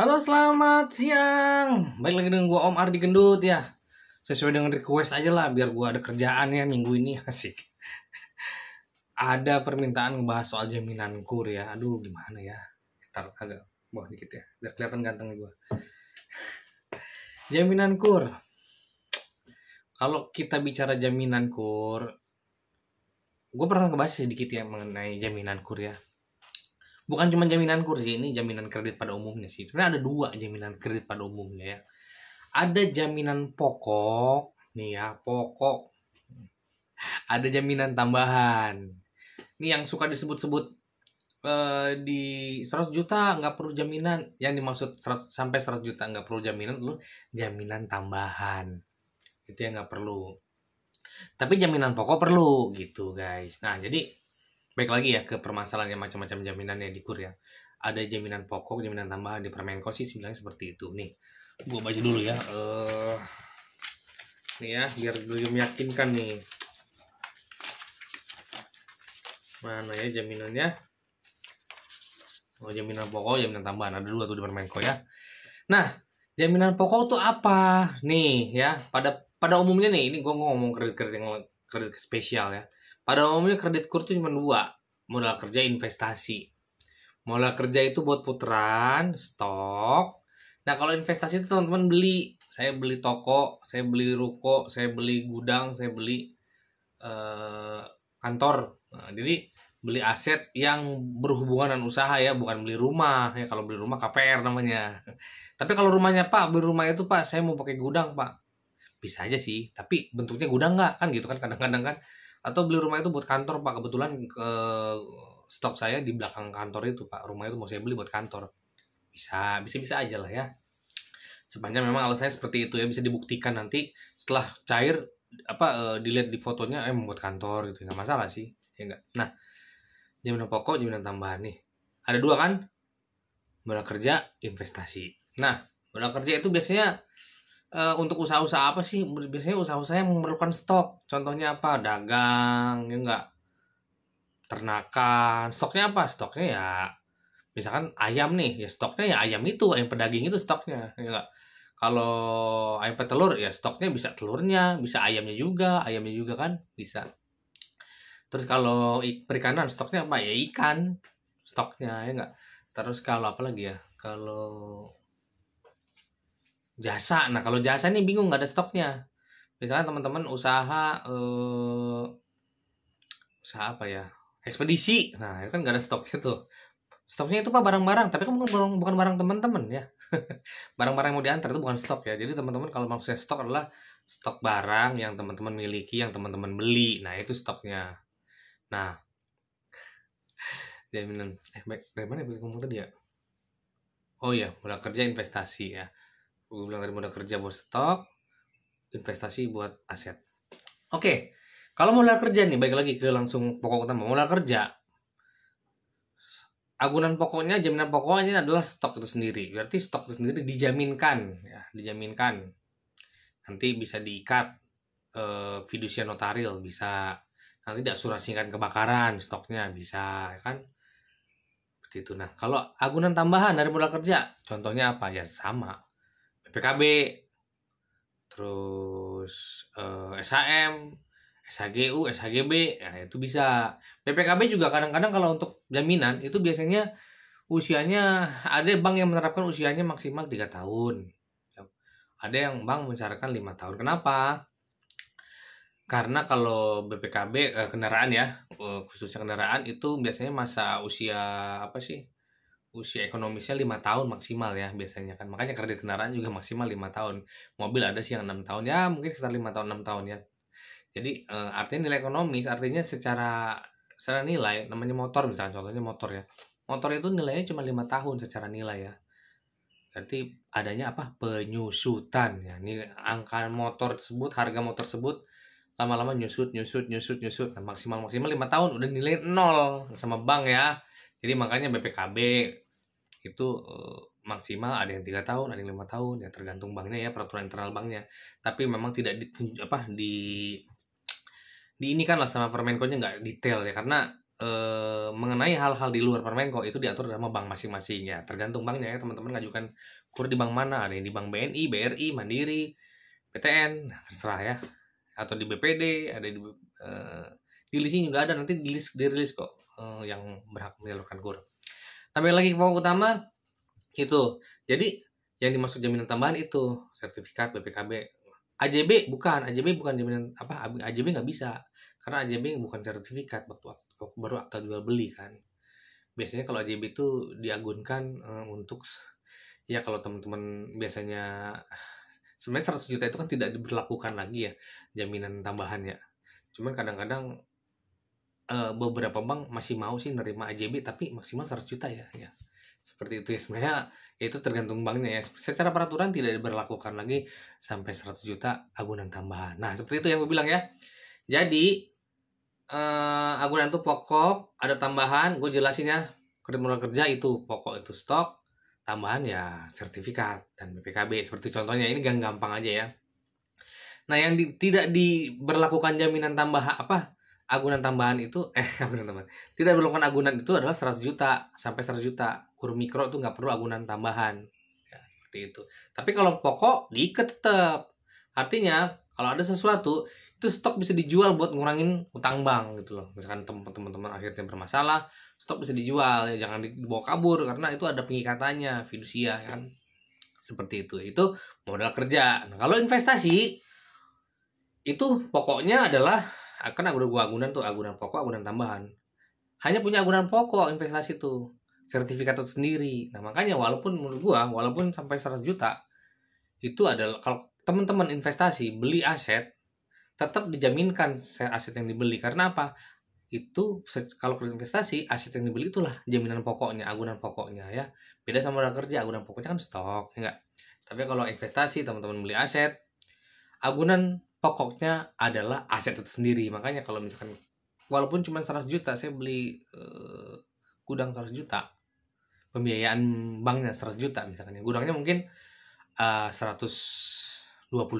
Halo selamat siang Balik lagi dengan gue Om Ardi Gendut ya Sesuai dengan request aja lah Biar gue ada kerjaan ya minggu ini Asik Ada permintaan ngebahas soal jaminan kur ya Aduh gimana ya Ntar agak bawah dikit ya Biar kelihatan ganteng gue Jaminan kur Kalau kita bicara jaminan kur Gue pernah ngebahas sedikit ya mengenai jaminan kur ya bukan cuma jaminan kursi ini jaminan kredit pada umumnya sih. Sebenarnya ada dua jaminan kredit pada umumnya ya. Ada jaminan pokok, nih ya, pokok. Ada jaminan tambahan. Ini yang suka disebut-sebut eh, di 100 juta nggak perlu jaminan. Yang dimaksud 100, sampai 100 juta nggak perlu jaminan lu jaminan tambahan. Itu yang nggak perlu. Tapi jaminan pokok perlu gitu guys. Nah jadi baik lagi ya ke permasalahan yang macam-macam jaminan di kur ya ada jaminan pokok jaminan tambahan di permenko sih sebenarnya seperti itu nih gue baca dulu ya uh, nih ya biar dulu meyakinkan nih mana ya jaminannya oh jaminan pokok jaminan tambahan ada dua tuh di permenko ya nah jaminan pokok tuh apa nih ya pada pada umumnya nih ini gue ngomong kredit kredit yang kredit spesial ya pada umumnya kredit kur itu cuma dua, modal kerja investasi. Modal kerja itu buat putaran, stok. Nah kalau investasi itu teman-teman beli, saya beli toko, saya beli ruko, saya beli gudang, saya beli uh, kantor. Nah, jadi beli aset yang berhubungan dengan usaha ya, bukan beli rumah ya. Kalau beli rumah KPR namanya. Tapi kalau rumahnya Pak, beli rumah itu Pak, saya mau pakai gudang Pak. Bisa aja sih, tapi bentuknya gudang nggak kan gitu kan kadang-kadang kan atau beli rumah itu buat kantor pak kebetulan ke stok saya di belakang kantor itu pak rumah itu mau saya beli buat kantor bisa bisa bisa aja lah ya sepanjang memang alasannya seperti itu ya bisa dibuktikan nanti setelah cair apa e, dilihat di fotonya eh membuat kantor gitu nggak masalah sih ya enggak nah jaminan pokok jaminan tambahan nih ada dua kan modal kerja investasi nah modal kerja itu biasanya Eh, untuk usaha-usaha apa sih biasanya usaha-usaha yang memerlukan stok contohnya apa dagang ya enggak ternakan stoknya apa stoknya ya misalkan ayam nih ya stoknya ya ayam itu ayam pedaging itu stoknya ya enggak kalau ayam petelur ya stoknya bisa telurnya bisa ayamnya juga ayamnya juga kan bisa terus kalau perikanan stoknya apa ya ikan stoknya ya enggak terus kalau apa lagi ya kalau jasa nah kalau jasa ini bingung nggak ada stoknya misalnya teman-teman usaha uh, usaha apa ya ekspedisi nah itu kan nggak ada stoknya tuh stoknya itu apa barang-barang tapi kan bukan bukan barang teman-teman ya barang-barang yang mau diantar itu bukan stok ya jadi teman-teman kalau maksudnya stok adalah stok barang yang teman-teman miliki yang teman-teman beli nah itu stoknya nah jaminan eh bagaimana dari mana yang ngomong tadi ya oh iya mulai kerja investasi ya gue bilang dari modal kerja buat stok investasi buat aset oke okay. kalau modal kerja nih baik lagi ke langsung pokok utama modal kerja agunan pokoknya jaminan pokoknya adalah stok itu sendiri berarti stok itu sendiri dijaminkan ya dijaminkan nanti bisa diikat eh, fidusia notaril bisa nanti tidak diasuransikan kebakaran stoknya bisa ya kan seperti itu nah kalau agunan tambahan dari modal kerja contohnya apa ya sama PKB terus eh, SHM SHGU SHGB ya nah, itu bisa PPKB juga kadang-kadang kalau untuk jaminan itu biasanya usianya ada bank yang menerapkan usianya maksimal tiga tahun ada yang bank mencarakan lima tahun kenapa karena kalau BPKB eh, kendaraan ya eh, khususnya kendaraan itu biasanya masa usia apa sih usia ekonomisnya lima tahun maksimal ya biasanya kan makanya kredit kendaraan juga maksimal lima tahun mobil ada sih yang enam tahun ya mungkin sekitar lima tahun enam tahun ya jadi e, artinya nilai ekonomis artinya secara secara nilai namanya motor misalnya contohnya motor ya motor itu nilainya cuma lima tahun secara nilai ya berarti adanya apa penyusutan ya ini angka motor tersebut harga motor tersebut lama-lama nyusut nyusut nyusut nyusut nah, maksimal maksimal lima tahun udah nilai nol sama bank ya jadi makanya BPKB itu eh, maksimal ada yang tiga tahun, ada yang lima tahun, ya tergantung banknya ya peraturan internal banknya. Tapi memang tidak di apa di di ini kan lah sama Permenko-nya nggak detail ya karena e, mengenai hal-hal di luar Permenko itu diatur sama bank masing-masingnya. Tergantung banknya ya teman-teman ngajukan kur di bank mana, ada yang di bank BNI, BRI, Mandiri, PTN, nah terserah ya. Atau di BPD, ada di e, di leasing juga ada nanti di list dirilis kok uh, yang berhak menyalurkan kur. Tapi lagi pokok utama itu. Jadi yang dimaksud jaminan tambahan itu sertifikat BPKB. AJB bukan, AJB bukan jaminan apa AJB nggak bisa karena AJB bukan sertifikat waktu baru akta jual beli kan. Biasanya kalau AJB itu diagunkan uh, untuk ya kalau teman-teman biasanya sebenarnya 100 juta itu kan tidak diberlakukan lagi ya jaminan tambahannya. Cuman kadang-kadang uh, beberapa bank masih mau sih nerima AJB tapi maksimal 100 juta ya ya seperti itu ya sebenarnya ya itu tergantung banknya ya secara peraturan tidak diberlakukan lagi sampai 100 juta agunan tambahan nah seperti itu yang gue bilang ya jadi uh, agunan itu pokok ada tambahan gue jelasin ya kerja kerja itu pokok itu stok tambahan ya sertifikat dan BPKB seperti contohnya ini gampang aja ya nah yang di, tidak diberlakukan jaminan tambahan apa agunan tambahan itu eh agunan tambahan tidak diperlukan agunan itu adalah 100 juta sampai 100 juta kur mikro itu nggak perlu agunan tambahan ya, seperti itu tapi kalau pokok diikat tetap artinya kalau ada sesuatu itu stok bisa dijual buat ngurangin utang bank gitu loh misalkan teman-teman akhirnya bermasalah stok bisa dijual ya jangan dibawa kabur karena itu ada pengikatannya fidusia ya kan seperti itu itu modal kerja nah, kalau investasi itu pokoknya adalah Ah, kan ada dua agunan tuh agunan pokok agunan tambahan hanya punya agunan pokok investasi tuh sertifikat itu sendiri nah makanya walaupun menurut gua walaupun sampai 100 juta itu adalah kalau teman-teman investasi beli aset tetap dijaminkan aset yang dibeli karena apa itu kalau kredit investasi aset yang dibeli itulah jaminan pokoknya agunan pokoknya ya beda sama orang kerja agunan pokoknya kan stok ya enggak tapi kalau investasi teman-teman beli aset agunan pokoknya adalah aset itu sendiri makanya kalau misalkan walaupun cuma 100 juta saya beli uh, gudang 100 juta pembiayaan banknya 100 juta misalkan ya. gudangnya mungkin eh, uh, 120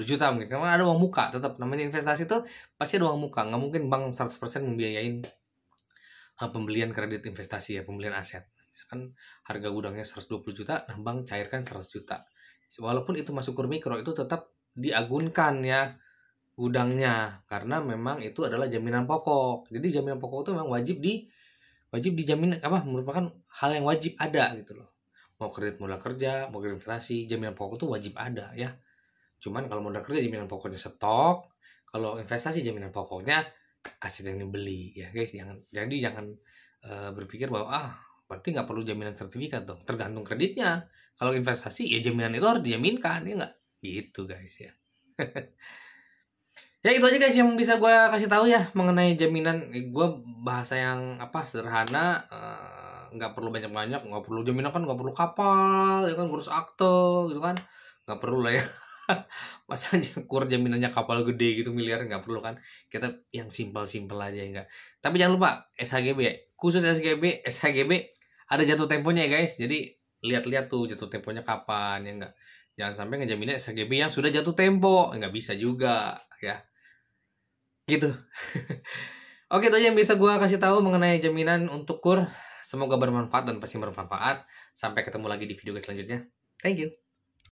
juta mungkin karena ada uang muka tetap namanya investasi itu pasti ada uang muka nggak mungkin bank 100% membiayain uh, pembelian kredit investasi ya pembelian aset misalkan harga gudangnya 120 juta nah bank cairkan 100 juta walaupun itu masuk ke mikro itu tetap diagunkan ya gudangnya karena memang itu adalah jaminan pokok. Jadi jaminan pokok itu memang wajib di wajib dijamin apa merupakan hal yang wajib ada gitu loh. Mau kredit modal kerja, mau kredit investasi, jaminan pokok itu wajib ada ya. Cuman kalau modal kerja jaminan pokoknya stok, kalau investasi jaminan pokoknya aset yang dibeli ya guys. Jangan jadi jangan e, berpikir bahwa ah berarti nggak perlu jaminan sertifikat dong. Tergantung kreditnya. Kalau investasi ya jaminan itu harus dijaminkan ya nggak? Gitu guys ya. ya itu aja guys yang bisa gue kasih tahu ya mengenai jaminan eh, gue bahasa yang apa sederhana eh, nggak uh, perlu banyak banyak nggak perlu jaminan kan nggak perlu kapal ya kan ngurus akte gitu kan nggak perlu lah ya masa kur jaminannya kapal gede gitu miliar nggak perlu kan kita yang simpel simpel aja enggak ya tapi jangan lupa SHGB khusus SHGB SHGB ada jatuh temponya ya guys jadi lihat-lihat tuh jatuh temponya kapan ya enggak jangan sampai ngejaminnya SHGB yang sudah jatuh tempo nggak bisa juga ya gitu oke itu aja yang bisa gue kasih tahu mengenai jaminan untuk kur semoga bermanfaat dan pasti bermanfaat sampai ketemu lagi di video selanjutnya thank you